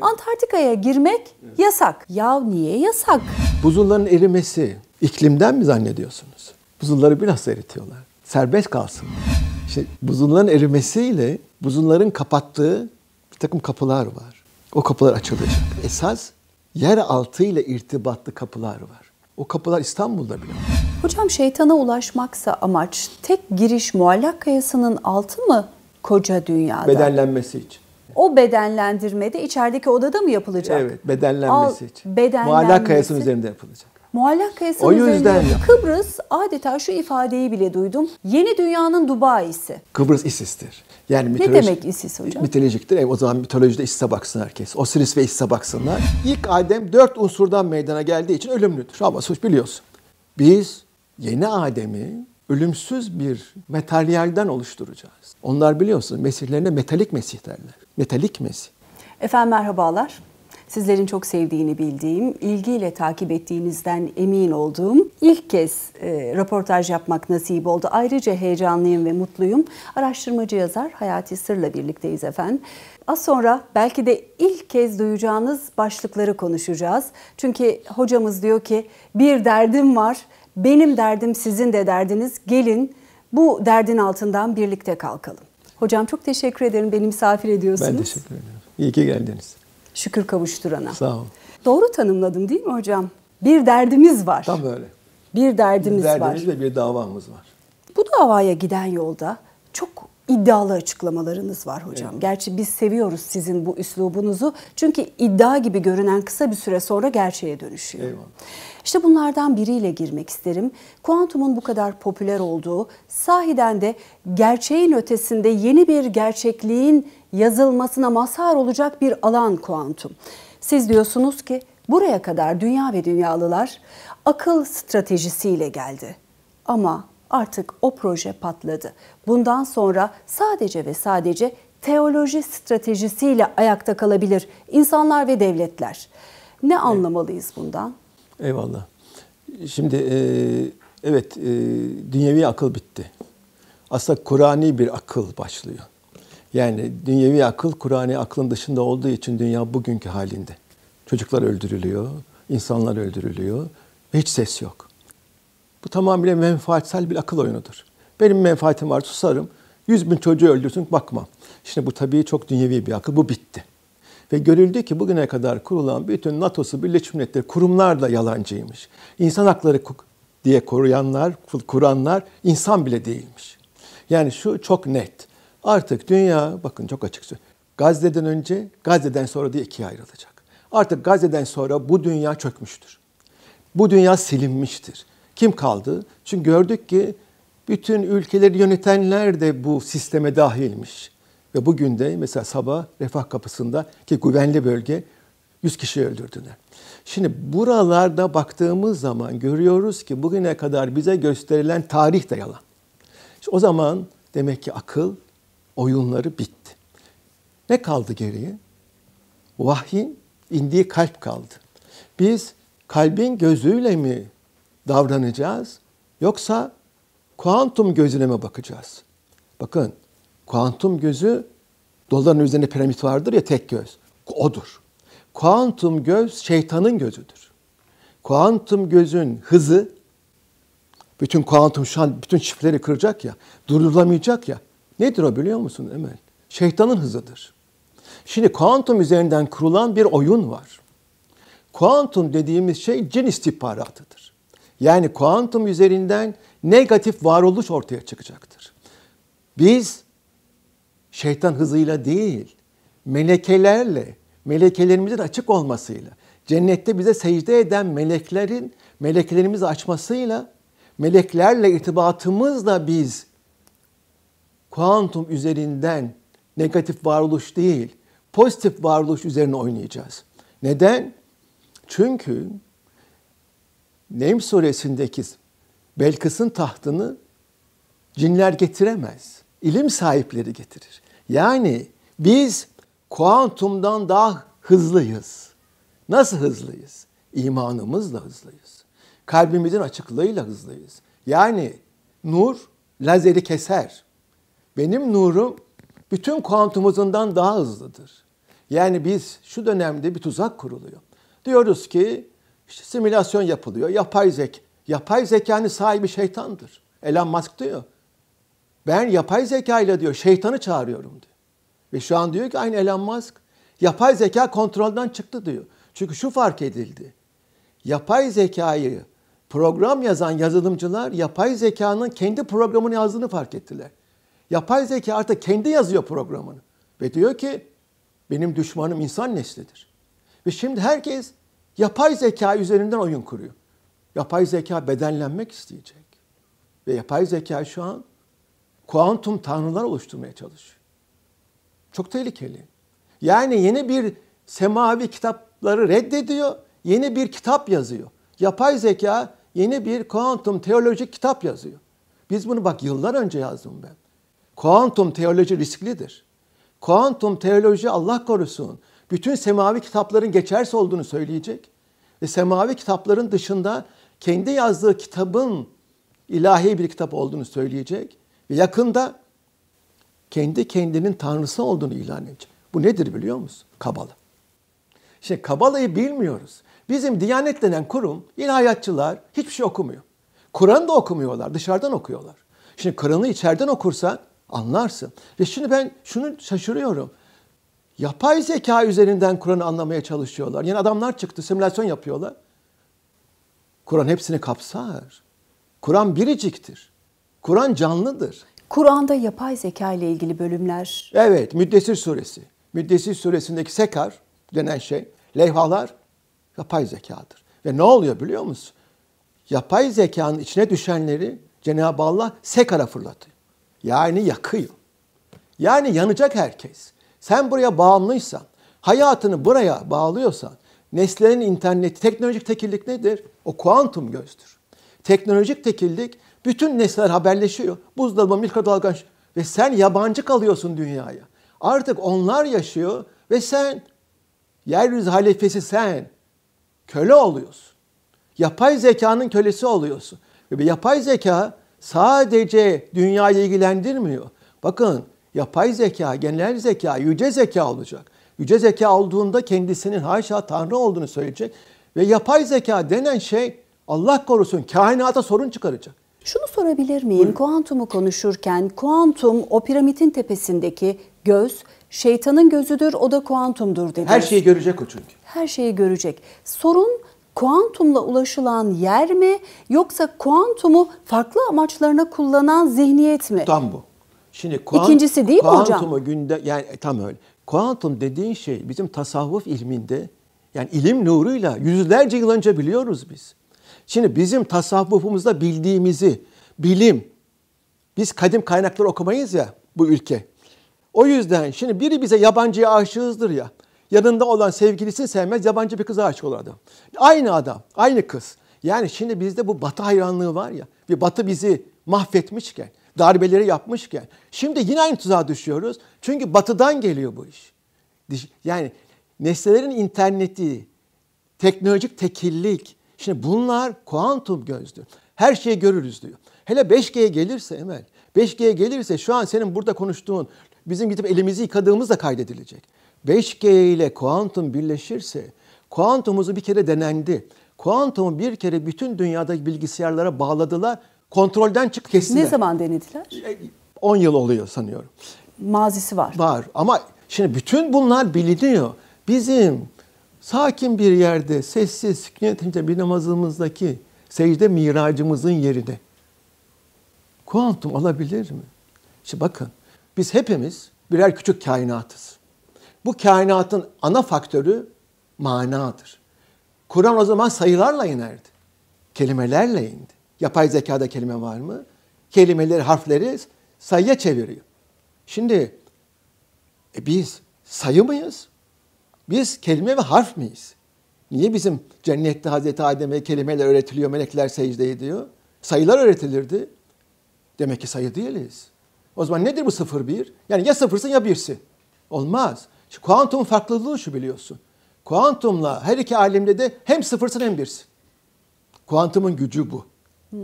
Antarktika'ya girmek yasak. Ya niye yasak? Buzulların erimesi iklimden mi zannediyorsunuz? Buzulları biraz eritiyorlar. Serbest kalsın. İşte buzulların erimesiyle buzulların kapattığı bir takım kapılar var. O kapılar açılacak. Esas yer altı ile irtibatlı kapılar var. O kapılar İstanbul'da bile var. Hocam şeytana ulaşmaksa amaç tek giriş muallak kayasının altı mı koca dünyada? Bedellenmesi için o bedenlendirme de içerideki odada mı yapılacak? Evet, bedenlenmesi Al, için. Bedenlenmesi. Muallak kayasının üzerinde yapılacak. Muallak kayasının o yüzden üzerinde. Kıbrıs adeta şu ifadeyi bile duydum. Yeni dünyanın Dubai'si. Kıbrıs ISIS'tir. Yani mitolojik. ne demek ISIS hocam? Mitolojiktir. E, o zaman mitolojide ISIS'e baksın herkes. Osiris ve ISIS'e baksınlar. İlk Adem dört unsurdan meydana geldiği için ölümlüdür. Ama suç biliyorsun. Biz yeni Adem'i ölümsüz bir materyalden oluşturacağız. Onlar biliyorsun, mesihlerine metalik mesih derler nitelik mesi. Efendim merhabalar. Sizlerin çok sevdiğini bildiğim, ilgiyle takip ettiğinizden emin olduğum ilk kez e, röportaj yapmak nasip oldu. Ayrıca heyecanlıyım ve mutluyum. Araştırmacı yazar Hayati Sır'la birlikteyiz efendim. Az sonra belki de ilk kez duyacağınız başlıkları konuşacağız. Çünkü hocamız diyor ki bir derdim var, benim derdim sizin de derdiniz. Gelin bu derdin altından birlikte kalkalım. Hocam çok teşekkür ederim beni misafir ediyorsunuz. Ben teşekkür ederim. İyi ki geldiniz. Şükür kavuşturana. Sağ ol. Doğru tanımladım değil mi hocam? Bir derdimiz var. Tam öyle. Bir derdimiz, bir derdimiz var. Derdimiz ve bir davamız var. Bu davaya giden yolda çok iddialı açıklamalarınız var hocam. Evet. Gerçi biz seviyoruz sizin bu üslubunuzu. Çünkü iddia gibi görünen kısa bir süre sonra gerçeğe dönüşüyor. Eyvallah. İşte bunlardan biriyle girmek isterim. Kuantumun bu kadar popüler olduğu, sahiden de gerçeğin ötesinde yeni bir gerçekliğin yazılmasına mazhar olacak bir alan kuantum. Siz diyorsunuz ki buraya kadar dünya ve dünyalılar akıl stratejisiyle geldi. Ama artık o proje patladı. Bundan sonra sadece ve sadece teoloji stratejisiyle ayakta kalabilir insanlar ve devletler. Ne anlamalıyız bundan? Eyvallah. Şimdi e, evet e, dünyevi akıl bitti. Aslında Kur'ani bir akıl başlıyor. Yani dünyevi akıl Kurani aklın dışında olduğu için dünya bugünkü halinde. Çocuklar öldürülüyor, insanlar öldürülüyor ve hiç ses yok. Bu tamamıyla menfaatsel bir akıl oyunudur. Benim menfaatim var susarım, yüz bin çocuğu öldürsün bakmam. Şimdi bu tabii çok dünyevi bir akıl, bu bitti. Ve görüldü ki bugüne kadar kurulan bütün NATO'su, Birleşmiş Milletleri kurumlar da yalancıymış. İnsan hakları diye koruyanlar, kuranlar insan bile değilmiş. Yani şu çok net. Artık dünya, bakın çok açık söylüyorum. Gazze'den önce, Gazze'den sonra diye ikiye ayrılacak. Artık Gazze'den sonra bu dünya çökmüştür. Bu dünya silinmiştir. Kim kaldı? Çünkü gördük ki bütün ülkeleri yönetenler de bu sisteme dahilmiş. Ve bugün de mesela sabah refah kapısında ki güvenli bölge 100 kişi öldürdüler. Şimdi buralarda baktığımız zaman görüyoruz ki bugüne kadar bize gösterilen tarih de yalan. İşte o zaman demek ki akıl oyunları bitti. Ne kaldı geriye? Vahyin indiği kalp kaldı. Biz kalbin gözüyle mi davranacağız yoksa kuantum gözüne mi bakacağız? Bakın Kuantum gözü doların üzerinde piramit vardır ya tek göz. Odur. Kuantum göz şeytanın gözüdür. Kuantum gözün hızı bütün kuantum şu an bütün çiftleri kıracak ya, durdurulamayacak ya. Nedir o biliyor musun Emel? Şeytanın hızıdır. Şimdi kuantum üzerinden kurulan bir oyun var. Kuantum dediğimiz şey cin istihbaratıdır. Yani kuantum üzerinden negatif varoluş ortaya çıkacaktır. Biz şeytan hızıyla değil, melekelerle, melekelerimizin açık olmasıyla, cennette bize secde eden meleklerin meleklerimizi açmasıyla, meleklerle irtibatımızla biz kuantum üzerinden negatif varoluş değil, pozitif varoluş üzerine oynayacağız. Neden? Çünkü Nehm suresindeki Belkıs'ın tahtını cinler getiremez. İlim sahipleri getirir. Yani biz kuantumdan daha hızlıyız. Nasıl hızlıyız? İmanımızla hızlıyız. Kalbimizin açıklığıyla hızlıyız. Yani nur lazeri keser. Benim nurum bütün kuantumuzundan daha hızlıdır. Yani biz şu dönemde bir tuzak kuruluyor. Diyoruz ki işte simülasyon yapılıyor. Yapay zek, yapay zekanın sahibi şeytandır. Elon Musk diyor. Ben yapay zeka ile diyor şeytanı çağırıyorum diyor. Ve şu an diyor ki aynı Elon Musk yapay zeka kontrolden çıktı diyor. Çünkü şu fark edildi. Yapay zekayı program yazan yazılımcılar yapay zekanın kendi programını yazdığını fark ettiler. Yapay zeka artık kendi yazıyor programını. Ve diyor ki benim düşmanım insan neslidir. Ve şimdi herkes yapay zeka üzerinden oyun kuruyor. Yapay zeka bedenlenmek isteyecek. Ve yapay zeka şu an kuantum tanrılar oluşturmaya çalışıyor. Çok tehlikeli. Yani yeni bir semavi kitapları reddediyor, yeni bir kitap yazıyor. Yapay zeka yeni bir kuantum teolojik kitap yazıyor. Biz bunu bak yıllar önce yazdım ben. Kuantum teoloji risklidir. Kuantum teoloji Allah korusun bütün semavi kitapların geçersiz olduğunu söyleyecek ve semavi kitapların dışında kendi yazdığı kitabın ilahi bir kitap olduğunu söyleyecek ve yakında kendi kendinin tanrısı olduğunu ilan edecek. Bu nedir biliyor musun? Kabala. Şimdi Kabala'yı bilmiyoruz. Bizim Diyanet denen kurum, ilahiyatçılar hiçbir şey okumuyor. Kur'an da okumuyorlar, dışarıdan okuyorlar. Şimdi Kur'an'ı içeriden okursan anlarsın. Ve şimdi ben şunu şaşırıyorum. Yapay zeka üzerinden Kur'an'ı anlamaya çalışıyorlar. Yani adamlar çıktı, simülasyon yapıyorlar. Kur'an hepsini kapsar. Kur'an biriciktir. Kur'an canlıdır. Kur'an'da yapay zeka ile ilgili bölümler. Evet, Müddessir suresi. Müddessir suresindeki sekar denen şey, levhalar yapay zekadır. Ve ne oluyor biliyor musun? Yapay zekanın içine düşenleri Cenab-ı Allah sekara fırlatıyor. Yani yakıyor. Yani yanacak herkes. Sen buraya bağımlıysan, hayatını buraya bağlıyorsan, neslerin interneti, teknolojik tekillik nedir? O kuantum gözdür. Teknolojik tekillik bütün nesneler haberleşiyor. Buzdolabı, mikrodalga ve sen yabancı kalıyorsun dünyaya. Artık onlar yaşıyor ve sen yeryüzü halifesi sen köle oluyorsun. Yapay zekanın kölesi oluyorsun. Ve yapay zeka sadece dünyayı ilgilendirmiyor. Bakın yapay zeka, genel zeka, yüce zeka olacak. Yüce zeka olduğunda kendisinin haşa Tanrı olduğunu söyleyecek. Ve yapay zeka denen şey Allah korusun kainata sorun çıkaracak. Şunu sorabilir miyim? Buyurun. Kuantumu konuşurken kuantum o piramidin tepesindeki göz şeytanın gözüdür o da kuantumdur dedi. Her şeyi görecek o çünkü. Her şeyi görecek. Sorun kuantumla ulaşılan yer mi yoksa kuantumu farklı amaçlarına kullanan zihniyet mi? Tam bu. Şimdi kuant, İkincisi değil mi hocam? Kuantumu günde yani e, tam öyle. Kuantum dediğin şey bizim tasavvuf ilminde yani ilim nuruyla yüzlerce yıl önce biliyoruz biz. Şimdi bizim tasavvufumuzda bildiğimizi, bilim, biz kadim kaynakları okumayız ya bu ülke. O yüzden şimdi biri bize yabancıya aşığızdır ya. Yanında olan sevgilisini sevmez yabancı bir kıza aşık olur adam. Aynı adam, aynı kız. Yani şimdi bizde bu batı hayranlığı var ya. Bir batı bizi mahvetmişken, darbeleri yapmışken. Şimdi yine aynı tuzağa düşüyoruz. Çünkü batıdan geliyor bu iş. Yani nesnelerin interneti, teknolojik tekillik, Şimdi bunlar kuantum gözdür. Her şeyi görürüz diyor. Hele 5G'ye gelirse Emel, 5G'ye gelirse şu an senin burada konuştuğun, bizim gidip elimizi yıkadığımız da kaydedilecek. 5G ile kuantum birleşirse, kuantumuzu bir kere denendi. Kuantumu bir kere bütün dünyadaki bilgisayarlara bağladılar, kontrolden çık kestiler. Ne zaman denediler? 10 e, yıl oluyor sanıyorum. Mazisi var. Var ama şimdi bütün bunlar biliniyor. Bizim sakin bir yerde sessiz, sükunetince bir namazımızdaki secde miracımızın yerine kuantum alabilir mi? İşte bakın biz hepimiz birer küçük kainatız. Bu kainatın ana faktörü manadır. Kur'an o zaman sayılarla inerdi. Kelimelerle indi. Yapay zekada kelime var mı? Kelimeleri, harfleri sayıya çeviriyor. Şimdi e biz sayı mıyız? Biz kelime ve harf miyiz? Niye bizim cennette Hazreti Adem'e kelimeler öğretiliyor, melekler secde ediyor? Sayılar öğretilirdi. Demek ki sayı değiliz. O zaman nedir bu sıfır bir? Yani ya sıfırsın ya birsin. Olmaz. Şu kuantum farklılığı şu biliyorsun. Kuantumla her iki alemde de hem sıfırsın hem birsin. Kuantumun gücü bu. Hmm.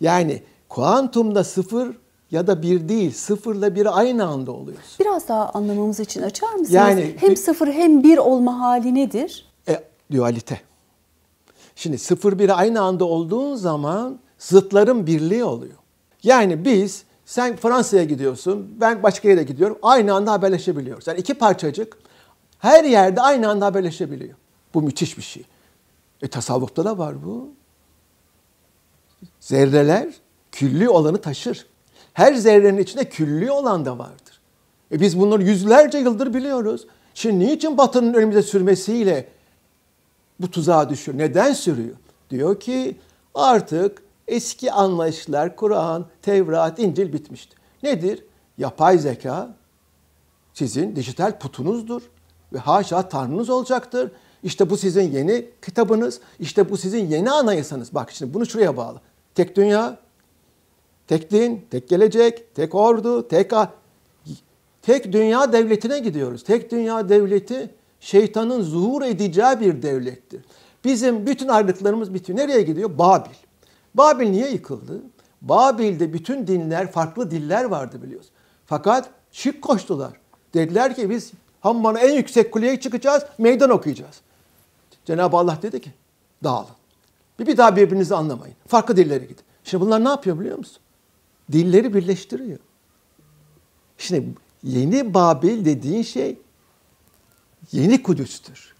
Yani kuantumda sıfır ya da bir değil sıfırla bir aynı anda oluyoruz. Biraz daha anlamamız için açar mısınız? Yani hem sıfır hem bir olma hali nedir? E, dualite. Şimdi sıfır bir aynı anda olduğun zaman zıtların birliği oluyor. Yani biz sen Fransa'ya gidiyorsun, ben başka yere gidiyorum. Aynı anda haberleşebiliyoruz. Yani iki parçacık her yerde aynı anda haberleşebiliyor. Bu müthiş bir şey. E tasavvufta da var bu. Zerreler külli olanı taşır her zerrenin içinde külli olan da vardır. E biz bunları yüzlerce yıldır biliyoruz. Şimdi niçin Batı'nın önümüze sürmesiyle bu tuzağa düşüyor? Neden sürüyor? Diyor ki artık eski anlayışlar Kur'an, Tevrat, İncil bitmişti. Nedir? Yapay zeka sizin dijital putunuzdur ve haşa tanrınız olacaktır. İşte bu sizin yeni kitabınız, işte bu sizin yeni anayasanız. Bak şimdi bunu şuraya bağlı. Tek dünya Tek din, tek gelecek, tek ordu, tek tek dünya devletine gidiyoruz. Tek dünya devleti şeytanın zuhur edeceği bir devlettir. Bizim bütün ayrılıklarımız bitiyor. Nereye gidiyor? Babil. Babil niye yıkıldı? Babil'de bütün dinler, farklı diller vardı biliyoruz. Fakat şık koştular. Dediler ki biz Hamman'a en yüksek kuleye çıkacağız, meydan okuyacağız. Cenab-ı Allah dedi ki dağılın. Bir, bir daha birbirinizi anlamayın. Farklı dillere gidin. Şimdi bunlar ne yapıyor biliyor musun? Dilleri birleştiriyor. Şimdi yeni Babil dediğin şey yeni Kudüs'tür.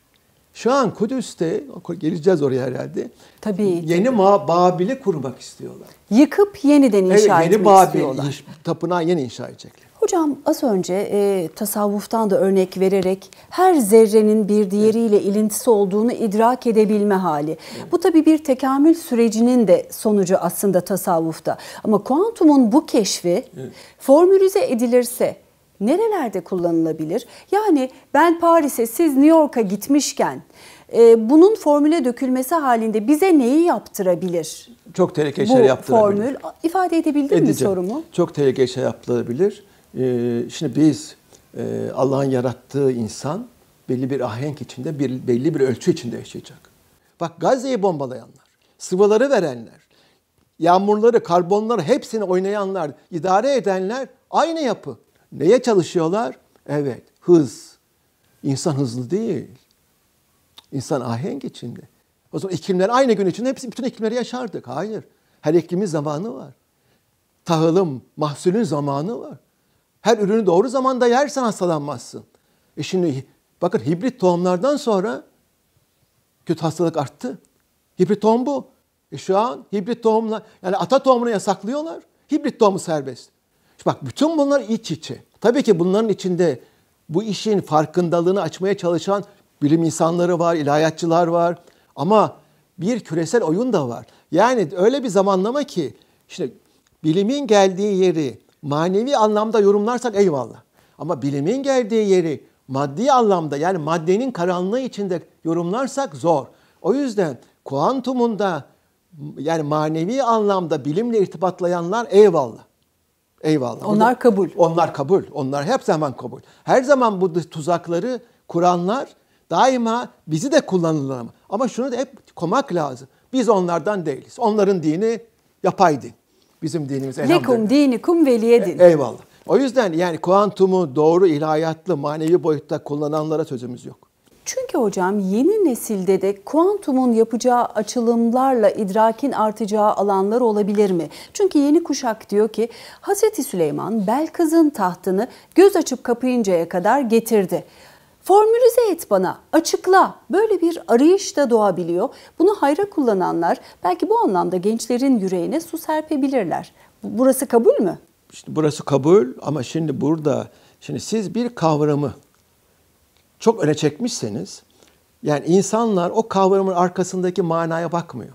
Şu an Kudüs'te, geleceğiz oraya herhalde. Tabii. Yeni Ma Babil'i kurmak istiyorlar. Yıkıp yeniden inşa evet, yeni etmek Babil, istiyorlar. Yeni Babil tapınağı yeni inşa edecekler. Hocam az önce e, tasavvuftan da örnek vererek her zerrenin bir diğeriyle ilintisi olduğunu idrak edebilme hali. Bu tabii bir tekamül sürecinin de sonucu aslında tasavvufta. Ama kuantumun bu keşfi evet. formülize edilirse nerelerde kullanılabilir? Yani ben Paris'e siz New York'a gitmişken e, bunun formüle dökülmesi halinde bize neyi yaptırabilir? Çok tehlikeli şeyler yaptırabilir. Bu formül ifade edebildin mi sorumu? Çok tehlikeli şeyler yaptırabilir. Ee, şimdi biz e, Allah'ın yarattığı insan belli bir ahenk içinde, bir, belli bir ölçü içinde yaşayacak. Bak Gazze'yi bombalayanlar, sıvıları verenler, yağmurları, karbonları hepsini oynayanlar, idare edenler aynı yapı. Neye çalışıyorlar? Evet, hız. İnsan hızlı değil. İnsan ahenk içinde. O zaman iklimler aynı gün içinde hepsi bütün iklimleri yaşardık. Hayır. Her iklimin zamanı var. Tahılım, mahsulün zamanı var. Her ürünü doğru zamanda yersen hastalanmazsın. E şimdi bakın hibrit tohumlardan sonra kötü hastalık arttı. Hibrit tohum bu. E şu an hibrit tohumla yani ata tohumunu yasaklıyorlar. Hibrit tohumu serbest. İşte bak bütün bunlar iç içe. Tabii ki bunların içinde bu işin farkındalığını açmaya çalışan bilim insanları var, ilahiyatçılar var. Ama bir küresel oyun da var. Yani öyle bir zamanlama ki işte bilimin geldiği yeri manevi anlamda yorumlarsak eyvallah. Ama bilimin geldiği yeri maddi anlamda yani maddenin karanlığı içinde yorumlarsak zor. O yüzden kuantumunda yani manevi anlamda bilimle irtibatlayanlar eyvallah. Eyvallah. Onlar da, kabul. Onlar kabul. Onlar hep zaman kabul. Her zaman bu tuzakları kuranlar daima bizi de kullanırlar ama. Ama şunu da hep komak lazım. Biz onlardan değiliz. Onların dini yapay din. Bizim dinimiz elhamdülillah. Lekum dinikum veliye e, Eyvallah. O yüzden yani kuantumu doğru ilahiyatlı manevi boyutta kullananlara sözümüz yok. Çünkü hocam yeni nesilde de kuantumun yapacağı açılımlarla idrakin artacağı alanlar olabilir mi? Çünkü yeni kuşak diyor ki Hazreti Süleyman Belkız'ın tahtını göz açıp kapayıncaya kadar getirdi. Formülize et bana, açıkla. Böyle bir arayış da doğabiliyor. Bunu hayra kullananlar belki bu anlamda gençlerin yüreğine su serpebilirler. Burası kabul mü? İşte burası kabul ama şimdi burada şimdi siz bir kavramı çok öne çekmişseniz yani insanlar o kavramın arkasındaki manaya bakmıyor.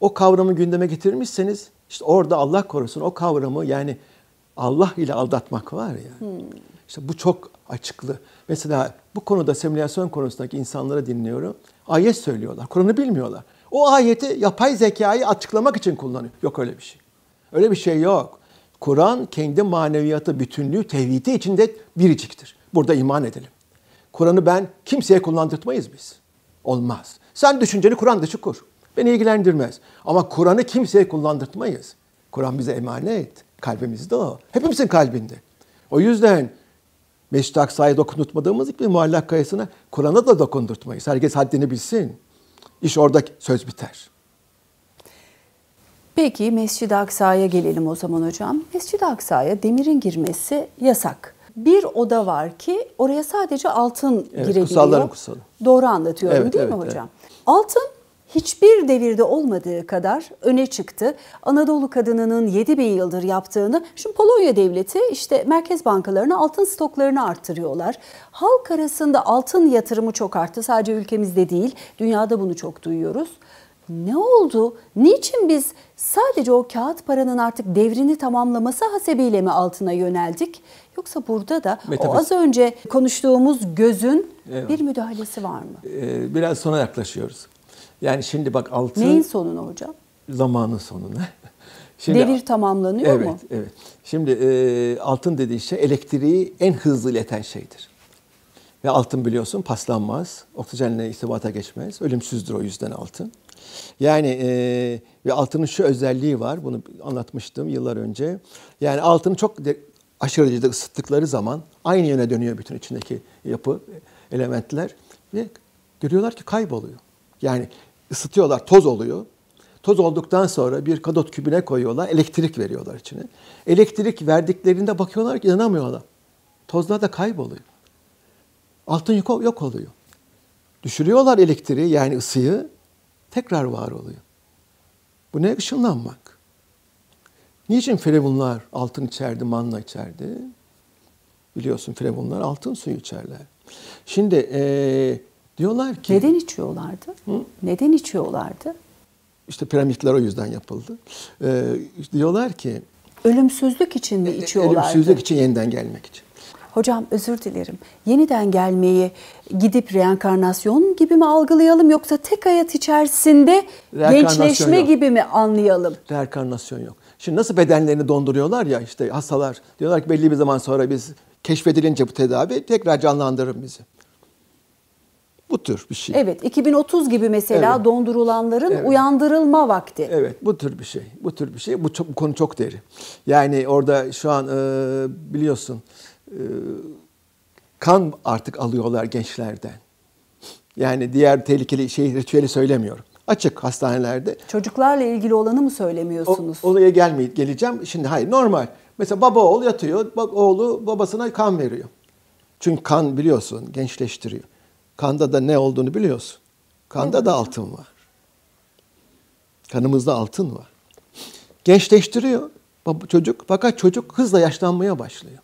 O kavramı gündeme getirmişseniz işte orada Allah korusun o kavramı yani Allah ile aldatmak var ya. Hmm. İşte bu çok açıklı. Mesela bu konuda simülasyon konusundaki insanlara dinliyorum. Ayet söylüyorlar. Kur'an'ı bilmiyorlar. O ayeti yapay zekayı açıklamak için kullanıyor. Yok öyle bir şey. Öyle bir şey yok. Kur'an kendi maneviyatı, bütünlüğü, tevhidi içinde biriciktir. Burada iman edelim. Kur'an'ı ben kimseye kullandırtmayız biz. Olmaz. Sen düşünceni Kur'an dışı kur. Beni ilgilendirmez. Ama Kur'an'ı kimseye kullandırtmayız. Kuran bize emanet. Kalbimizde o. Hepimizin kalbinde. O yüzden Mescid-i Aksa'ya dokundurtmadığımız gibi Muallak Kayası'na Kur'an'a da dokundurtmayız. Herkes haddini bilsin. İş orada söz biter. Peki Mescid-i Aksa'ya gelelim o zaman hocam. Mescid-i Aksa'ya demirin girmesi yasak. Bir oda var ki oraya sadece altın evet, girebiliyor. Kutsalların kutsalı Doğru anlatıyorum evet, değil evet, mi hocam? Evet. Altın hiçbir devirde olmadığı kadar öne çıktı. Anadolu kadınının 7 bin yıldır yaptığını, şimdi Polonya devleti işte merkez bankalarına altın stoklarını arttırıyorlar. Halk arasında altın yatırımı çok arttı. Sadece ülkemizde değil, dünyada bunu çok duyuyoruz. Ne oldu? Niçin biz sadece o kağıt paranın artık devrini tamamlaması hasebiyle mi altına yöneldik? Yoksa burada da Metabes. o az önce konuştuğumuz gözün evet. bir müdahalesi var mı? Ee, biraz sona yaklaşıyoruz. Yani şimdi bak altı... Neyin sonunu hocam? Zamanın sonuna. Şimdi, Devir tamamlanıyor evet, mu? Evet, evet. Şimdi e, altın dediği şey elektriği en hızlı ileten şeydir. Ve altın biliyorsun paslanmaz, oksijenle istibata geçmez, ölümsüzdür o yüzden altın. Yani e, ve altının şu özelliği var, bunu anlatmıştım yıllar önce. Yani altını çok de, aşırı derecede ısıttıkları zaman aynı yöne dönüyor bütün içindeki yapı, elementler. Ve görüyorlar ki kayboluyor. Yani ısıtıyorlar, toz oluyor. Toz olduktan sonra bir kadot kübüne koyuyorlar, elektrik veriyorlar içine. Elektrik verdiklerinde bakıyorlar ki inanamıyorlar. Tozlar da kayboluyor. Altın yok oluyor. Düşürüyorlar elektriği yani ısıyı tekrar var oluyor. Bu ne ışınlanmak? Niçin firavunlar altın içerdi, manna içerdi? Biliyorsun firavunlar altın suyu içerler. Şimdi e, Diyorlar ki... Neden içiyorlardı? Hı? Neden içiyorlardı? İşte piramitler o yüzden yapıldı. Ee, diyorlar ki... Ölümsüzlük için mi e, e, içiyorlardı? Ölümsüzlük için yeniden gelmek için. Hocam özür dilerim. Yeniden gelmeyi gidip reenkarnasyon gibi mi algılayalım yoksa tek hayat içerisinde gençleşme yok. gibi mi anlayalım? Reenkarnasyon yok. Şimdi nasıl bedenlerini donduruyorlar ya işte hastalar diyorlar ki belli bir zaman sonra biz keşfedilince bu tedavi tekrar canlandırır bizi. Bu tür bir şey. Evet 2030 gibi mesela evet. dondurulanların evet. uyandırılma vakti. Evet bu tür bir şey. Bu tür bir şey. Bu, çok, bu konu çok derin. Yani orada şu an e, biliyorsun e, kan artık alıyorlar gençlerden. Yani diğer tehlikeli şey ritüeli söylemiyorum açık hastanelerde. Çocuklarla ilgili olanı mı söylemiyorsunuz? O, olaya gelmeye geleceğim. Şimdi hayır normal. Mesela baba oğul yatıyor. oğlu babasına kan veriyor. Çünkü kan biliyorsun gençleştiriyor. Kanda da ne olduğunu biliyorsun. Kanda evet. da altın var. Kanımızda altın var. Gençleştiriyor çocuk fakat çocuk hızla yaşlanmaya başlıyor.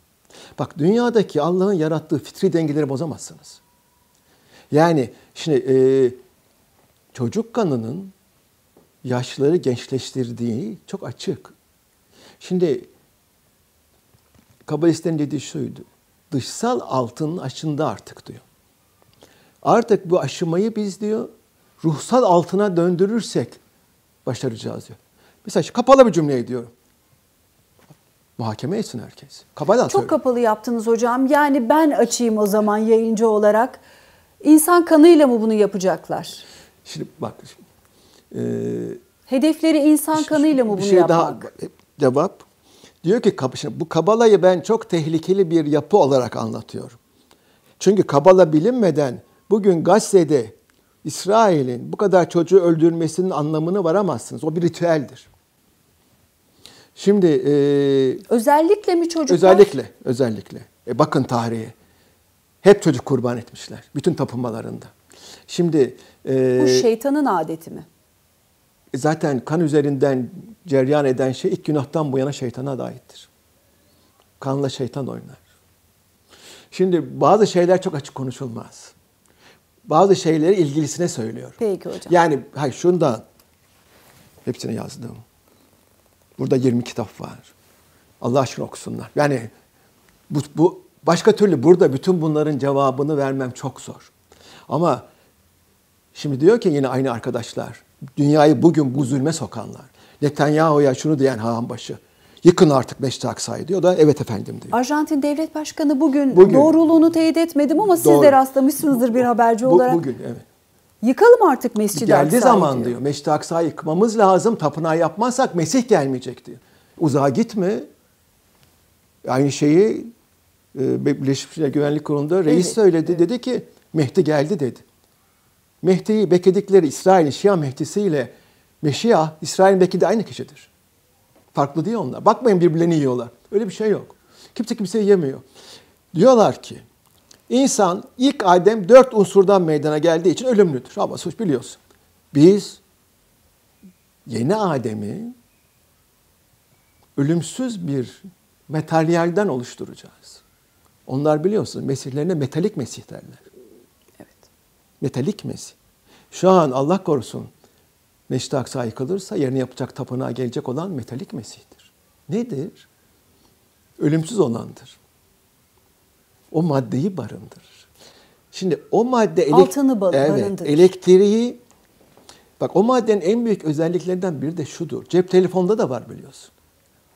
Bak dünyadaki Allah'ın yarattığı fitri dengeleri bozamazsınız. Yani şimdi e, çocuk kanının yaşları gençleştirdiği çok açık. Şimdi kabalistlerin dediği şuydu. Dışsal altının açında artık diyor. Artık bu aşımayı biz diyor ruhsal altına döndürürsek başaracağız diyor. Mesela kapalı bir cümleyi diyorum muhakeme etsin herkes. Kabala Çok söylüyor. kapalı yaptınız hocam. Yani ben açayım o zaman yayıncı olarak. İnsan kanıyla mı bunu yapacaklar? Şimdi bak. E, Hedefleri insan şimdi, kanıyla mı bunu şey yapmak? Daha, e, cevap. Diyor ki şimdi bu kabalayı ben çok tehlikeli bir yapı olarak anlatıyorum. Çünkü kabala bilinmeden Bugün Gazze'de İsrail'in bu kadar çocuğu öldürmesinin anlamını varamazsınız. O bir ritüeldir. Şimdi e, özellikle mi çocuklar? Özellikle, özellikle. E, bakın tarihe. Hep çocuk kurban etmişler bütün tapınmalarında. Şimdi e, bu şeytanın adeti mi? E, zaten kan üzerinden ceryan eden şey ilk günahtan bu yana şeytana da aittir. Kanla şeytan oynar. Şimdi bazı şeyler çok açık konuşulmaz bazı şeyleri ilgilisine söylüyor. Peki hocam. Yani hayır şunu hepsini yazdım. Burada 20 kitap var. Allah aşkına okusunlar. Yani bu, bu başka türlü burada bütün bunların cevabını vermem çok zor. Ama şimdi diyor ki yine aynı arkadaşlar. Dünyayı bugün bu zulme sokanlar. Netanyahu'ya şunu diyen hahambaşı. başı Yıkın artık Beşte Aksa'yı diyor da evet efendim diyor. Arjantin Devlet Başkanı bugün, bugün doğruluğunu teyit etmedim ama Doğru. siz de rastlamışsınızdır bir haberci bu, olarak. Bugün evet. Yıkalım artık Mescid-i Geldi Aksa'yı zaman diyor. diyor. Mescid-i Aksa'yı yıkmamız lazım. Tapınağı yapmazsak Mesih gelmeyecek diyor. Uzağa gitme. Aynı şeyi e, Birleşmiş Milletler Güvenlik Kurulu'nda reis evet. söyledi. Evet. Dedi ki Mehdi geldi dedi. Mehdi'yi bekledikleri İsrail'in Şia Mehdi'siyle Meşia İsrail'in beklediği aynı kişidir. Farklı değil onlar. Bakmayın birbirlerini yiyorlar. Öyle bir şey yok. Kimse kimseyi yemiyor. Diyorlar ki insan ilk Adem dört unsurdan meydana geldiği için ölümlüdür. Ama suç biliyorsun. Biz yeni Adem'i ölümsüz bir materyalden oluşturacağız. Onlar biliyorsunuz mesihlerine metalik mesih derler. Evet. Metalik mesih. Şu an Allah korusun Mescid-i Aksa yıkılırsa yerine yapacak tapınağa gelecek olan metalik Mesih'tir. Nedir? Ölümsüz olandır. O maddeyi barındırır. Şimdi o madde elek- altını bar- evet, Elektriği Bak o maddenin en büyük özelliklerinden biri de şudur. Cep telefonda da var biliyorsun.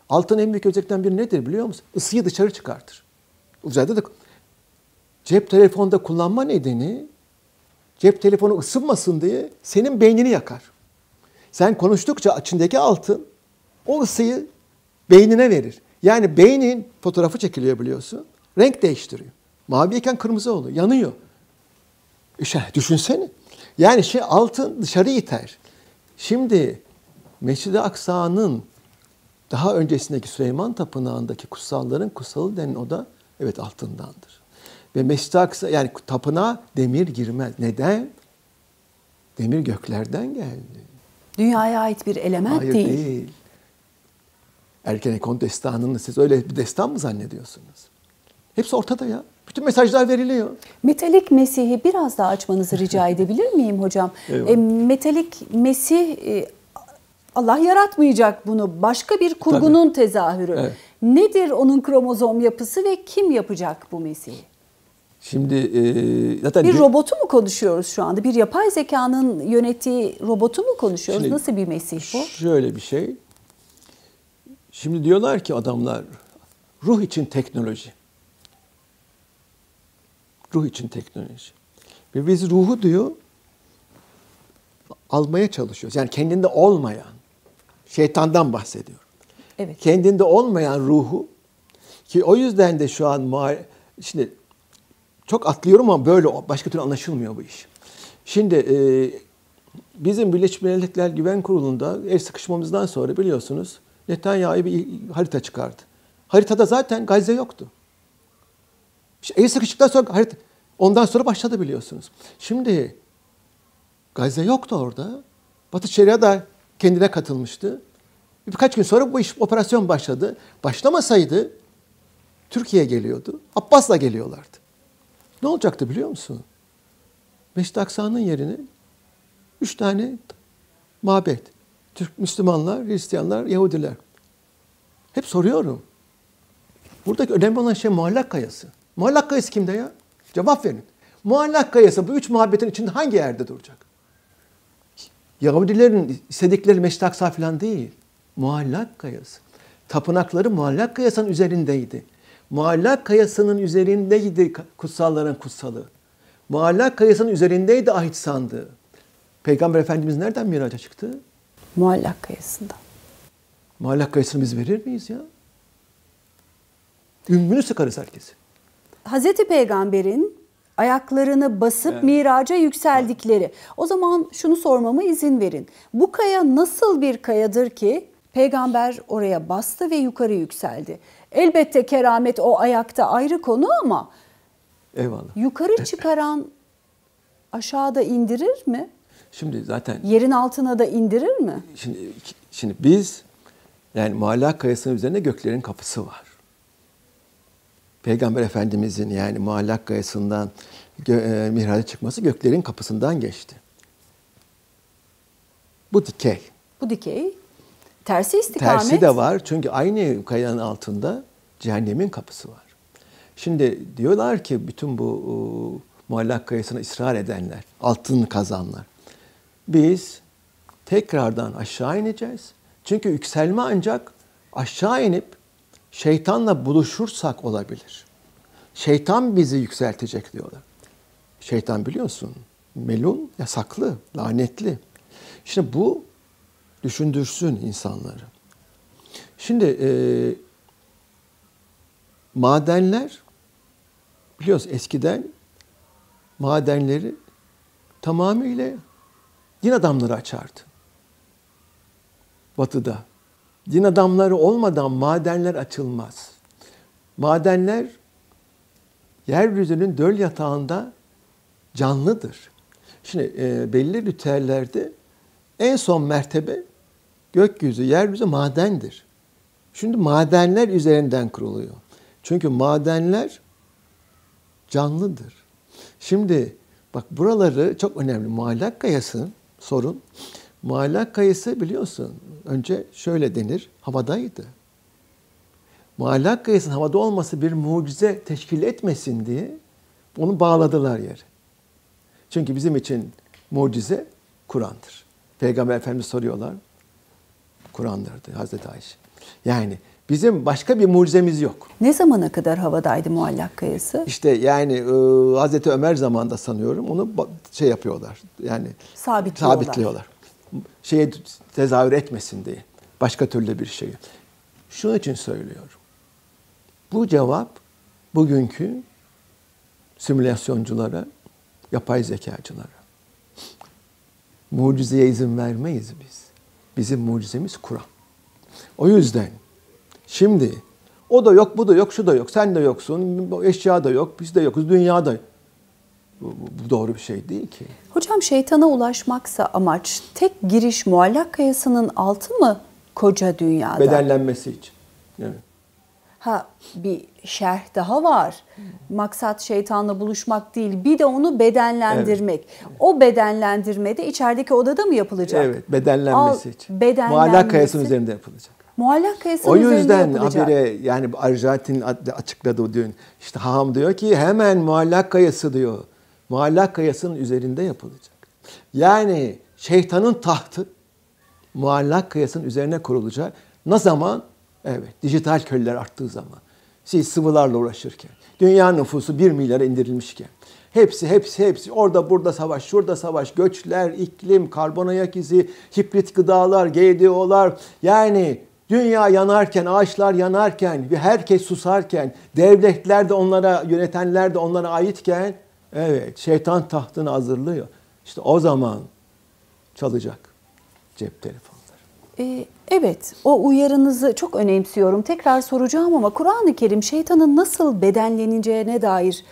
Altın en büyük özelliklerinden biri nedir biliyor musun? Isıyı dışarı çıkartır. Uzayda da cep telefonda kullanma nedeni cep telefonu ısınmasın diye senin beynini yakar. Sen konuştukça içindeki altın o ısıyı beynine verir. Yani beynin fotoğrafı çekiliyor biliyorsun. Renk değiştiriyor. Maviyken kırmızı oluyor. Yanıyor. İşte şey, düşünsene. Yani şey altın dışarı iter. Şimdi Mescid-i Aksa'nın daha öncesindeki Süleyman Tapınağı'ndaki kutsalların kutsalı denen da evet altındandır. Ve Mescid-i Aksa yani tapınağa demir girmez. Neden? Demir göklerden geldi. Dünyaya ait bir element Hayır, değil. değil. Erkenekon destanını siz öyle bir destan mı zannediyorsunuz? Hepsi ortada ya. Bütün mesajlar veriliyor. Metalik Mesih'i biraz daha açmanızı rica edebilir miyim hocam? E, metalik Mesih e, Allah yaratmayacak bunu. Başka bir kurgunun Tabii. tezahürü. Evet. Nedir onun kromozom yapısı ve kim yapacak bu Mesih'i? Şimdi e, zaten bir robotu mu konuşuyoruz şu anda? Bir yapay zekanın yönettiği robotu mu konuşuyoruz? Şimdi, Nasıl bir mesih bu? Şöyle bir şey. Şimdi diyorlar ki adamlar ruh için teknoloji. Ruh için teknoloji. Ve biz ruhu diyor almaya çalışıyoruz. Yani kendinde olmayan şeytandan bahsediyorum. Evet. Kendinde olmayan ruhu ki o yüzden de şu an şimdi çok atlıyorum ama böyle başka türlü anlaşılmıyor bu iş. Şimdi e, bizim Birleşmiş Milletler Güven Kurulu'nda el sıkışmamızdan sonra biliyorsunuz Netanyahu bir harita çıkardı. Haritada zaten Gazze yoktu. İşte el sıkıştıktan sonra harita, ondan sonra başladı biliyorsunuz. Şimdi Gazze yoktu orada. Batı Şeria da kendine katılmıştı. Birkaç gün sonra bu iş operasyon başladı. Başlamasaydı Türkiye geliyordu. Abbas'la geliyorlardı. Ne olacaktı biliyor musun? Mescid-i Aksa'nın yerine üç tane mabet. Türk Müslümanlar, Hristiyanlar, Yahudiler. Hep soruyorum. Buradaki önemli olan şey muallak kayası. Muallak kayası kimde ya? Cevap verin. Muallak kayası bu üç muhabbetin içinde hangi yerde duracak? Yahudilerin istedikleri Meşte Aksa falan değil. Muallak kayası. Tapınakları muallak kayasının üzerindeydi. Muallak kayasının üzerindeydi kutsalların kutsalı. Muallak kayasının üzerindeydi ahit sandığı. Peygamber Efendimiz nereden miraca çıktı? Muallak kayasında. Muallak kayasını biz verir miyiz ya? Ümmünü sıkarız herkesi. Hazreti Peygamber'in ayaklarını basıp evet. miraca yükseldikleri. Evet. O zaman şunu sormama izin verin. Bu kaya nasıl bir kayadır ki peygamber oraya bastı ve yukarı yükseldi? Elbette keramet o ayakta ayrı konu ama Eyvallah. yukarı çıkaran aşağıda indirir mi? Şimdi zaten yerin altına da indirir mi? Şimdi şimdi biz yani Muallak Kayası'nın üzerinde göklerin kapısı var. Peygamber Efendimizin yani Muallak Kayası'ndan gö- e, mihraca çıkması göklerin kapısından geçti. Bu dikey. Bu dikey. Tersi istikamet. Tersi de var çünkü aynı kayanın altında cehennemin kapısı var. Şimdi diyorlar ki bütün bu e, muallak kayasına ısrar edenler, altın kazanlar. Biz tekrardan aşağı ineceğiz. Çünkü yükselme ancak aşağı inip şeytanla buluşursak olabilir. Şeytan bizi yükseltecek diyorlar. Şeytan biliyorsun melun yasaklı, lanetli. Şimdi bu düşündürsün insanları. Şimdi e, madenler biliyoruz eskiden madenleri tamamıyla din adamları açardı. Batı'da. Din adamları olmadan madenler açılmaz. Madenler yeryüzünün döl yatağında canlıdır. Şimdi e, belli ritüellerde en son mertebe gökyüzü, yeryüzü madendir. Şimdi madenler üzerinden kuruluyor. Çünkü madenler canlıdır. Şimdi bak buraları çok önemli. Muallak kayası sorun. Muallak kayası biliyorsun önce şöyle denir havadaydı. Muallak kayasının havada olması bir mucize teşkil etmesin diye onu bağladılar yere. Çünkü bizim için mucize Kur'an'dır. Peygamber Efendimiz soruyorlar. Kur'an'dırdı Hazreti Ayşe. Yani bizim başka bir mucizemiz yok. Ne zamana kadar havadaydı muallak kayası? İşte yani e, Hazreti Ömer zamanında sanıyorum onu şey yapıyorlar. Yani sabitliyorlar. sabitliyorlar. Şeye tezahür etmesin diye. Başka türlü bir şey. Şunun için söylüyorum. Bu cevap bugünkü simülasyonculara, yapay zekacılara. Mucizeye izin vermeyiz biz. Bizim mucizemiz Kur'an. O yüzden şimdi o da yok, bu da yok, şu da yok, sen de yoksun, eşya da yok, biz de yokuz, dünya da yok. Bu, bu doğru bir şey değil ki. Hocam şeytana ulaşmaksa amaç tek giriş muallak kayasının altı mı koca dünyada? Bedellenmesi için. Evet. Ha bir şerh daha var. Maksat şeytanla buluşmak değil. Bir de onu bedenlendirmek. Evet. O bedenlendirme de içerideki odada mı yapılacak? Evet, bedenlenmesi Al, için. Bedenlenmesi. Muallak kayasının üzerinde yapılacak. Muallak kayasının O yüzden habire yani Arjantin açıkladığı dün işte Ham diyor ki hemen muallak kayası diyor. Muallak kayasının üzerinde yapılacak. Yani şeytanın tahtı muallak kayasının üzerine kurulacak. Ne zaman? Evet, dijital köleler arttığı zaman, siz sıvılarla uğraşırken, dünya nüfusu bir milyara indirilmişken, hepsi, hepsi, hepsi, orada burada savaş, şurada savaş, göçler, iklim, karbon ayak izi, hibrit gıdalar, GDO'lar, yani dünya yanarken, ağaçlar yanarken bir herkes susarken, devletler de onlara, yönetenler de onlara aitken, evet, şeytan tahtını hazırlıyor. İşte o zaman çalacak cep telefonları. Ee, Evet, o uyarınızı çok önemsiyorum. Tekrar soracağım ama Kur'an-ı Kerim şeytanın nasıl bedenleneceğine dair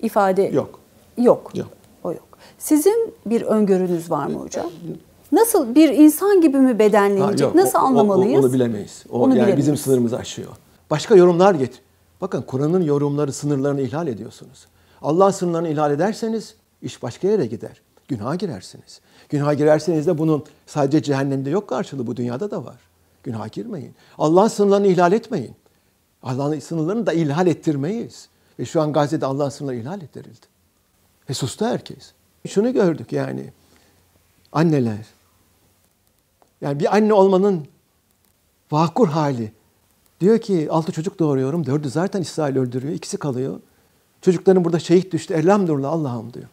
ifade yok. Yok. Yok. O yok. Sizin bir öngörünüz var mı hocam? Nasıl bir insan gibi mi bedenlenecek? Ha, yok, nasıl anlamalıyız? O, onu bilemeyiz. O onu yani bilemeyiz. bizim sınırımızı aşıyor. Başka yorumlar getir. Bakın Kur'an'ın yorumları sınırlarını ihlal ediyorsunuz. Allah sınırlarını ihlal ederseniz iş başka yere gider. Günaha girersiniz. Günaha girerseniz de bunun sadece cehennemde yok karşılığı bu dünyada da var. Günaha girmeyin. Allah'ın sınırlarını ihlal etmeyin. Allah'ın sınırlarını da ihlal ettirmeyiz. Ve şu an Gazze'de Allah'ın sınırları ihlal ettirildi. Ve sustu herkes. Şunu gördük yani. Anneler. Yani bir anne olmanın vakur hali. Diyor ki altı çocuk doğuruyorum. Dördü zaten İsrail öldürüyor. ikisi kalıyor. Çocukların burada şehit düştü. Elhamdülillah Allah'ım diyor.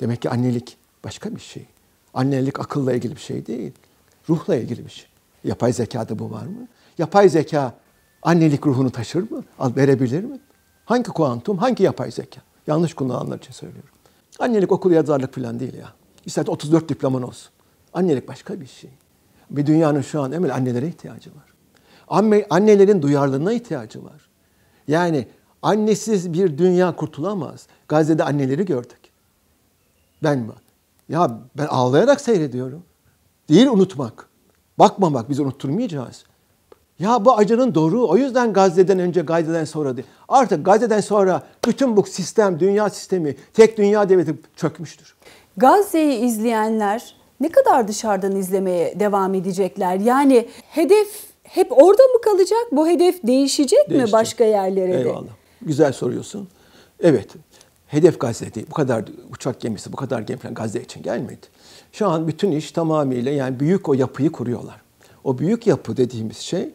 Demek ki annelik başka bir şey. Annelik akılla ilgili bir şey değil. Ruhla ilgili bir şey. Yapay zekada bu var mı? Yapay zeka annelik ruhunu taşır mı? Verebilir mi? Hangi kuantum, hangi yapay zeka? Yanlış kullananlar için söylüyorum. Annelik okul yazarlık falan değil ya. İstersen 34 diploman olsun. Annelik başka bir şey. Bir dünyanın şu an emel annelere ihtiyacı var. Anne, annelerin duyarlılığına ihtiyacı var. Yani annesiz bir dünya kurtulamaz. Gazze'de anneleri gördük. Ben mi? Ya ben ağlayarak seyrediyorum. Değil unutmak. Bakmamak biz unutturmayacağız. Ya bu acının doğru. O yüzden Gazze'den önce Gazze'den sonra değil. Artık Gazze'den sonra bütün bu sistem, dünya sistemi, tek dünya devleti çökmüştür. Gazze'yi izleyenler ne kadar dışarıdan izlemeye devam edecekler? Yani hedef hep orada mı kalacak? Bu hedef değişecek, değişecek. mi başka yerlere de? Eyvallah. Güzel soruyorsun. Evet hedef Gazze değil. Bu kadar uçak gemisi, bu kadar gemi falan Gazze için gelmedi. Şu an bütün iş tamamıyla yani büyük o yapıyı kuruyorlar. O büyük yapı dediğimiz şey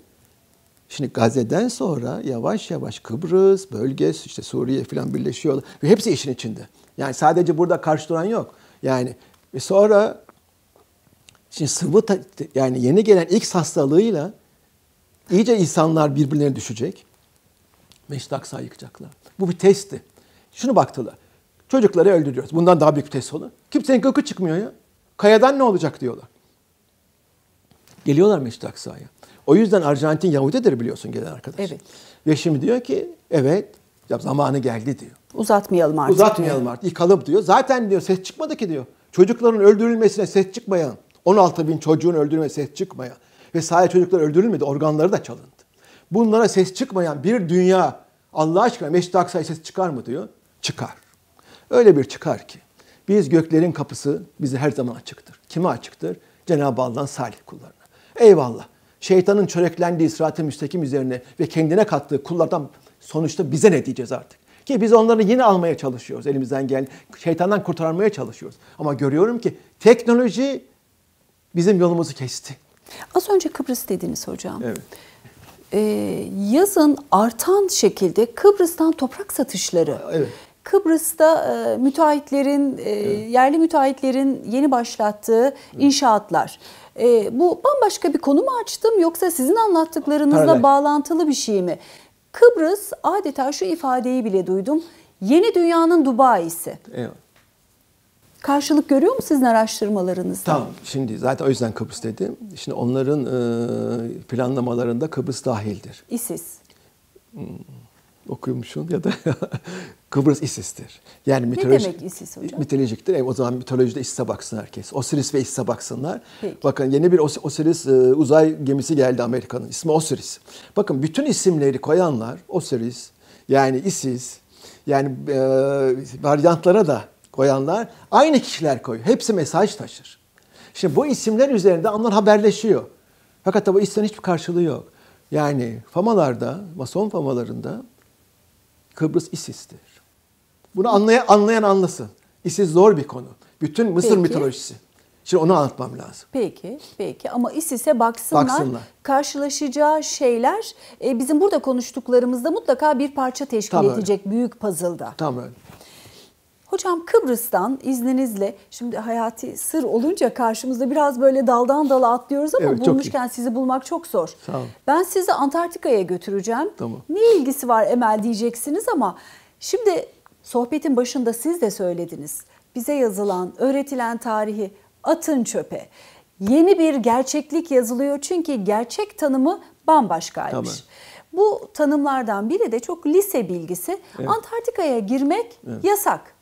Şimdi Gazze'den sonra yavaş yavaş Kıbrıs, bölge, işte Suriye falan birleşiyorlar. Ve hepsi işin içinde. Yani sadece burada karşı duran yok. Yani ve sonra şimdi sıvı yani yeni gelen ilk hastalığıyla iyice insanlar birbirlerine düşecek. Meşit yıkacaklar. Bu bir testti. Şunu baktılar. Çocukları öldürüyoruz. Bundan daha büyük bir tesis olur. Kimsenin koku çıkmıyor ya. Kayadan ne olacak diyorlar. Geliyorlar Mescid-i Aksa'ya. O yüzden Arjantin Yahudidir biliyorsun gelen arkadaş. Evet. Ve şimdi diyor ki evet ya zamanı geldi diyor. Uzatmayalım artık. Uzatmayalım artık. Yıkalım diyor. Zaten diyor ses çıkmadı ki diyor. Çocukların öldürülmesine ses çıkmayan, 16 bin çocuğun öldürülmesine ses çıkmayan ve sadece çocuklar öldürülmedi, organları da çalındı. Bunlara ses çıkmayan bir dünya Allah aşkına Mescid-i Aksa'ya ses çıkar mı diyor çıkar. Öyle bir çıkar ki biz göklerin kapısı bizi her zaman açıktır. Kime açıktır? Cenab-ı Allah'ın salih kullarına. Eyvallah. Şeytanın çöreklendiği sırat müstekim üzerine ve kendine kattığı kullardan sonuçta bize ne diyeceğiz artık? Ki biz onları yine almaya çalışıyoruz elimizden gelen. Şeytandan kurtarmaya çalışıyoruz. Ama görüyorum ki teknoloji bizim yolumuzu kesti. Az önce Kıbrıs dediniz hocam. Evet. Ee, yazın artan şekilde Kıbrıs'tan toprak satışları. Evet. Kıbrıs'ta e, müteahhitlerin, e, evet. yerli müteahhitlerin yeni başlattığı evet. inşaatlar. E, bu bambaşka bir konu mu açtım yoksa sizin anlattıklarınızla Paralel. bağlantılı bir şey mi? Kıbrıs adeta şu ifadeyi bile duydum. Yeni dünyanın Dubai'si. Evet. Karşılık görüyor mu sizin araştırmalarınızda? Tamam. Şimdi zaten o yüzden Kıbrıs dedim. Şimdi onların e, planlamalarında Kıbrıs dahildir. İSİS. Hmm okumuşsun ya da Kıbrıs Isis'tir. Yani mitoloji, ne demek İSİS hocam? Mitolojiktir. Yani e, o zaman mitolojide İSİS'e baksın herkes. Osiris ve İSİS'e baksınlar. Peki. Bakın yeni bir Osiris e, uzay gemisi geldi Amerika'nın. İsmi Osiris. Bakın bütün isimleri koyanlar Osiris yani Isis, yani e, varyantlara da koyanlar aynı kişiler koyuyor. Hepsi mesaj taşır. Şimdi bu isimler üzerinde anlar haberleşiyor. Fakat bu isimlerin hiçbir karşılığı yok. Yani famalarda, mason famalarında Kıbrıs İsis'tir. Bunu anlayan, anlayan anlasın. İsis zor bir konu. Bütün Mısır Peki. mitolojisi. Şimdi onu anlatmam lazım. Peki, peki ama İsis'e baksınlar. baksınlar. Karşılaşacağı şeyler e, bizim burada konuştuklarımızda mutlaka bir parça teşkil Tam edecek öyle. büyük puzzle'da. Tam öyle. Hocam Kıbrıs'tan izninizle şimdi hayati sır olunca karşımızda biraz böyle daldan dala atlıyoruz ama evet, bulmuşken iyi. sizi bulmak çok zor. Sağ olun. Ben sizi Antarktika'ya götüreceğim. Tamam. Ne ilgisi var Emel diyeceksiniz ama şimdi sohbetin başında siz de söylediniz. Bize yazılan, öğretilen tarihi atın çöpe. Yeni bir gerçeklik yazılıyor çünkü gerçek tanımı bambaşkaymış. Tamam. Bu tanımlardan biri de çok lise bilgisi. Evet. Antarktika'ya girmek evet. yasak.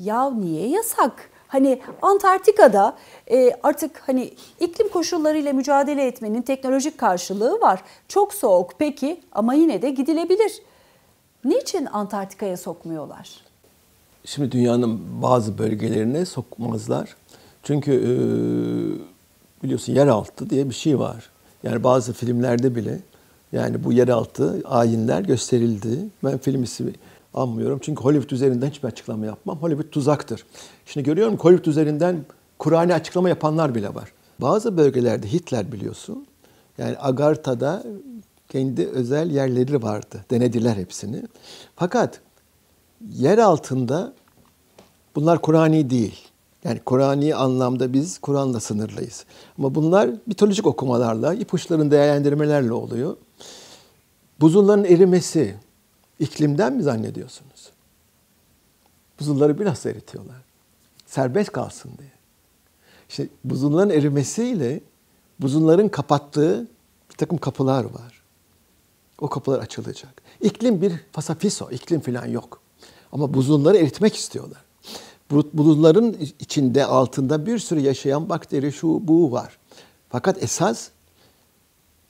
Ya niye yasak? Hani Antarktika'da e, artık hani iklim koşullarıyla mücadele etmenin teknolojik karşılığı var. Çok soğuk peki ama yine de gidilebilir. Niçin Antarktika'ya sokmuyorlar? Şimdi dünyanın bazı bölgelerine sokmazlar. Çünkü e, biliyorsun yeraltı diye bir şey var. Yani bazı filmlerde bile yani bu yeraltı ayinler gösterildi. Ben film ismi anmıyorum. Çünkü Hollywood üzerinden hiçbir açıklama yapmam. Hollywood tuzaktır. Şimdi görüyorum Hollywood üzerinden Kur'an'ı açıklama yapanlar bile var. Bazı bölgelerde Hitler biliyorsun. Yani Agarta'da kendi özel yerleri vardı. Denediler hepsini. Fakat yer altında bunlar Kur'an'i değil. Yani Kur'an'i anlamda biz Kur'an'la sınırlıyız. Ama bunlar mitolojik okumalarla, ipuçların değerlendirmelerle oluyor. Buzulların erimesi, İklimden mi zannediyorsunuz? Buzulları biraz eritiyorlar. Serbest kalsın diye. İşte buzulların erimesiyle buzulların kapattığı bir takım kapılar var. O kapılar açılacak. İklim bir fasafiso, iklim falan yok. Ama buzulları eritmek istiyorlar. Buzulların içinde, altında bir sürü yaşayan bakteri, şu, bu var. Fakat esas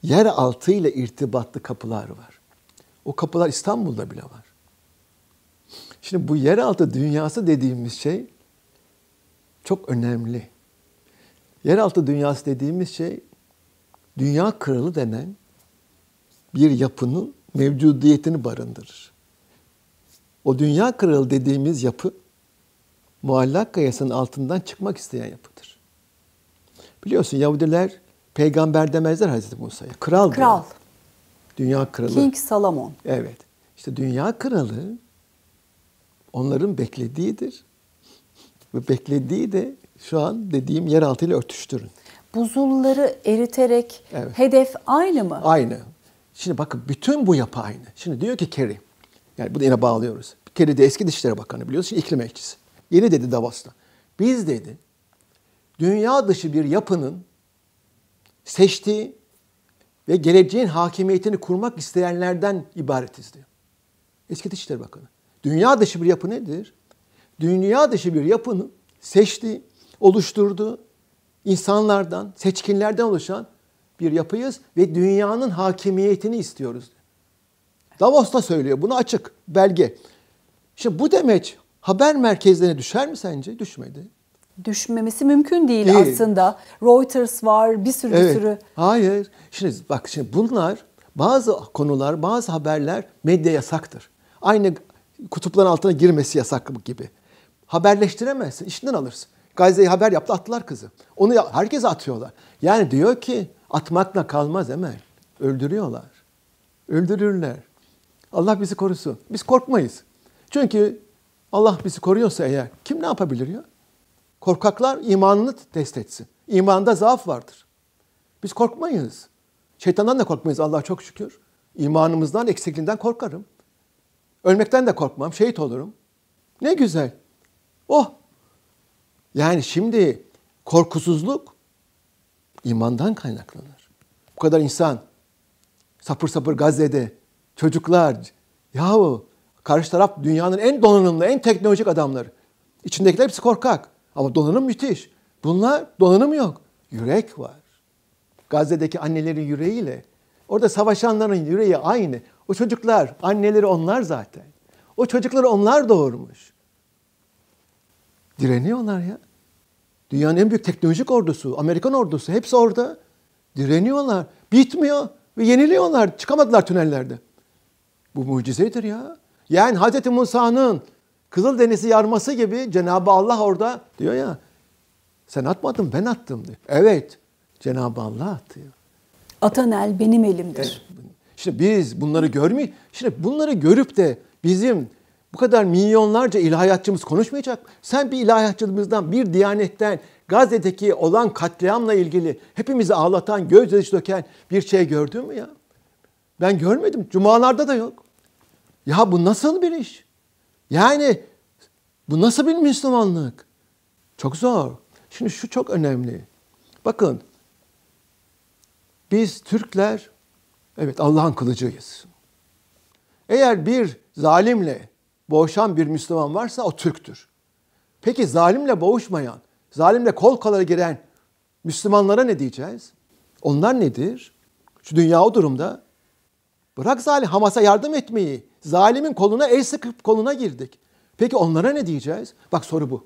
yer altı ile irtibatlı kapılar var. O kapılar İstanbul'da bile var. Şimdi bu yeraltı dünyası dediğimiz şey çok önemli. Yeraltı dünyası dediğimiz şey dünya kralı denen bir yapının mevcudiyetini barındırır. O dünya kralı dediğimiz yapı muallak kayasının altından çıkmak isteyen yapıdır. Biliyorsun Yahudiler peygamber demezler Hazreti Musa'ya. Kral, kral. Diyor. Dünya kralı. King Salomon. Evet. İşte dünya kralı onların beklediğidir. Ve beklediği de şu an dediğim yeraltı ile örtüştürün. Buzulları eriterek evet. hedef aynı mı? Aynı. Şimdi bakın bütün bu yapı aynı. Şimdi diyor ki Kerry, yani bunu yine bağlıyoruz. Kerry de eski Dışişleri Bakanı biliyorsun, iklim ekçisi. Yeni dedi Davos'ta. Biz dedi, dünya dışı bir yapının seçtiği ve geleceğin hakimiyetini kurmak isteyenlerden ibaretiz diyor. Eski Dışişleri Bakanı. Dünya dışı bir yapı nedir? Dünya dışı bir yapının seçtiği, oluşturduğu insanlardan, seçkinlerden oluşan bir yapıyız ve dünyanın hakimiyetini istiyoruz. Davos da söylüyor bunu açık belge. Şimdi bu demeç haber merkezlerine düşer mi sence? Düşmedi. Düşmemesi mümkün değil, değil aslında. Reuters var, bir sürü evet. bir sürü. Hayır. Şimdi bak şimdi bunlar bazı konular, bazı haberler medya yasaktır. Aynı kutupların altına girmesi yasak gibi. Haberleştiremezsin, işinden alırsın. Gazze'yi haber yaptı, attılar kızı. Onu herkes atıyorlar. Yani diyor ki atmakla kalmaz Emel. Öldürüyorlar. Öldürürler. Allah bizi korusun. Biz korkmayız. Çünkü Allah bizi koruyorsa eğer kim ne yapabilir ya? Korkaklar imanını test etsin. İmanda zaaf vardır. Biz korkmayız. Şeytandan da korkmayız Allah'a çok şükür. İmanımızdan, eksikliğinden korkarım. Ölmekten de korkmam, şehit olurum. Ne güzel. Oh! Yani şimdi korkusuzluk imandan kaynaklanır. Bu kadar insan sapır sapır Gazze'de çocuklar yahu karşı taraf dünyanın en donanımlı, en teknolojik adamları. İçindekiler hepsi korkak. Ama donanım müthiş. Bunlar donanım yok. Yürek var. Gazze'deki annelerin yüreğiyle orada savaşanların yüreği aynı. O çocuklar, anneleri onlar zaten. O çocukları onlar doğurmuş. Direniyorlar ya. Dünyanın en büyük teknolojik ordusu, Amerikan ordusu hepsi orada. Direniyorlar. Bitmiyor. Ve yeniliyorlar. Çıkamadılar tünellerde. Bu mucizedir ya. Yani Hz. Musa'nın Kızıl Kızıldeniz'i yarması gibi Cenab-ı Allah orada diyor ya sen atmadın ben attım diyor. Evet Cenab-ı Allah atıyor. Atan el benim elimdir. Şimdi biz bunları görmeyiz. Şimdi bunları görüp de bizim bu kadar milyonlarca ilahiyatçımız konuşmayacak. Sen bir ilahiyatçımızdan, bir diyanetten Gazze'deki olan katliamla ilgili hepimizi ağlatan, gözyaşı döken bir şey gördün mü ya? Ben görmedim. Cumalarda da yok. Ya bu nasıl bir iş? Yani bu nasıl bir Müslümanlık? Çok zor. Şimdi şu çok önemli. Bakın biz Türkler evet Allah'ın kılıcıyız. Eğer bir zalimle boğuşan bir Müslüman varsa o Türktür. Peki zalimle boğuşmayan, zalimle kol kola giren Müslümanlara ne diyeceğiz? Onlar nedir? Şu dünya o durumda Bırak zalim Hamas'a yardım etmeyi. Zalimin koluna el sıkıp koluna girdik. Peki onlara ne diyeceğiz? Bak soru bu.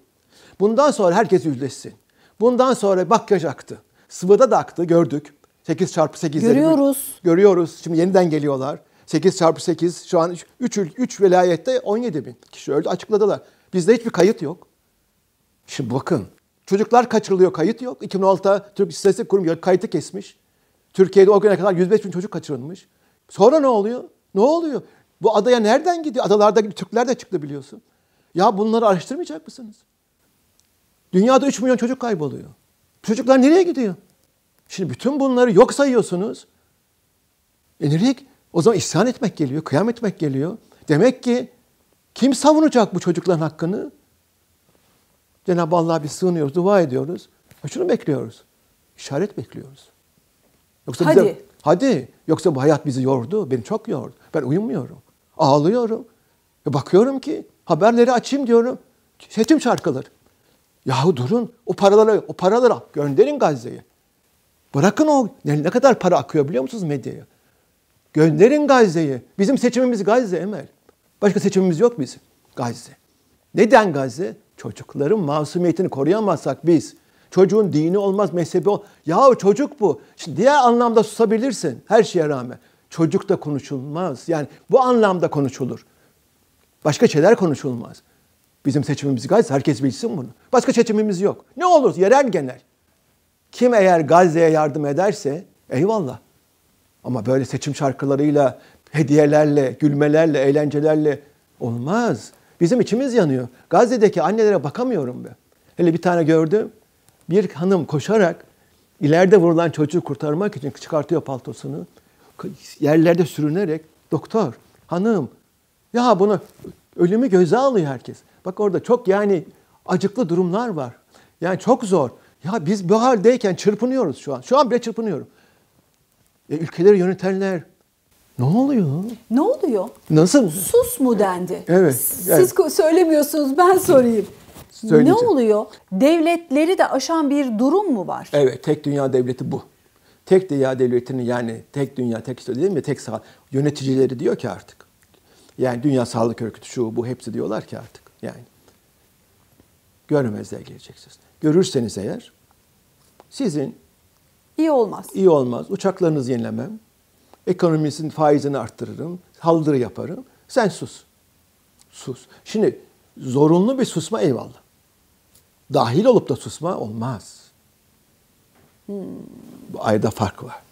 Bundan sonra herkes yüzleşsin. Bundan sonra bakyaj aktı. Sıvıda da aktı gördük. 8 çarpı 8 Görüyoruz. Görüyoruz. Şimdi yeniden geliyorlar. 8 çarpı 8 şu an 3, 3 vilayette 17 bin kişi öldü açıkladılar. Bizde hiçbir kayıt yok. Şimdi bakın çocuklar kaçırılıyor kayıt yok. 2006'da Türk İstatistik Kurumu kayıtı kesmiş. Türkiye'de o güne kadar 105 bin çocuk kaçırılmış. Sonra ne oluyor? Ne oluyor? Bu adaya nereden gidiyor? Adalarda Türkler de çıktı biliyorsun. Ya bunları araştırmayacak mısınız? Dünyada 3 milyon çocuk kayboluyor. Çocuklar nereye gidiyor? Şimdi bütün bunları yok sayıyorsunuz. E nereye? O zaman isyan etmek geliyor, kıyam etmek geliyor. Demek ki kim savunacak bu çocukların hakkını? Cenab-ı Allah'a bir sığınıyoruz, dua ediyoruz. Şunu bekliyoruz. İşaret bekliyoruz. Yoksa Hadi. Bize, Hadi yoksa bu hayat bizi yordu. Beni çok yordu. Ben uyumuyorum. Ağlıyorum. E bakıyorum ki haberleri açayım diyorum. Seçim çarkılır. Yahu durun o paraları, o paraları gönderin Gazze'ye. Bırakın o ne, ne kadar para akıyor biliyor musunuz medyaya? Gönderin Gazze'yi. Bizim seçimimiz Gazze Emel. Başka seçimimiz yok bizim. Gazze. Neden Gazze? Çocukların masumiyetini koruyamazsak biz Çocuğun dini olmaz, mezhebi ol. Yahu çocuk bu. Şimdi diğer anlamda susabilirsin her şeye rağmen. Çocuk da konuşulmaz. Yani bu anlamda konuşulur. Başka şeyler konuşulmaz. Bizim seçimimiz Gazze. Herkes bilsin bunu. Başka seçimimiz yok. Ne olur yerel genel. Kim eğer Gazze'ye yardım ederse eyvallah. Ama böyle seçim şarkılarıyla, hediyelerle, gülmelerle, eğlencelerle olmaz. Bizim içimiz yanıyor. Gazze'deki annelere bakamıyorum be. Hele bir tane gördüm. Bir hanım koşarak ileride vurulan çocuğu kurtarmak için çıkartıyor paltosunu. Yerlerde sürünerek doktor, hanım ya bunu ölümü göze alıyor herkes. Bak orada çok yani acıklı durumlar var. Yani çok zor. Ya biz bu haldeyken çırpınıyoruz şu an. Şu an bile çırpınıyorum. E, ülkeleri yönetenler ne oluyor? Ne oluyor? Nasıl? Sus mu dendi? Evet. Siz evet. söylemiyorsunuz ben sorayım söyleyeceğim. Ne oluyor? Devletleri de aşan bir durum mu var? Evet, tek dünya devleti bu. Tek dünya devletinin yani tek dünya tek işte değil mi? Tek sağ yöneticileri diyor ki artık. Yani Dünya Sağlık Örgütü şu bu hepsi diyorlar ki artık. Yani görmezler geleceksiniz. Görürseniz eğer sizin iyi olmaz. İyi olmaz. Uçaklarınızı yenilemem. Ekonomisinin faizini arttırırım. Haldırı yaparım. Sen sus. Sus. Şimdi zorunlu bir susma eyvallah dahil olup da susma olmaz. Hmm. Bu ayda fark var.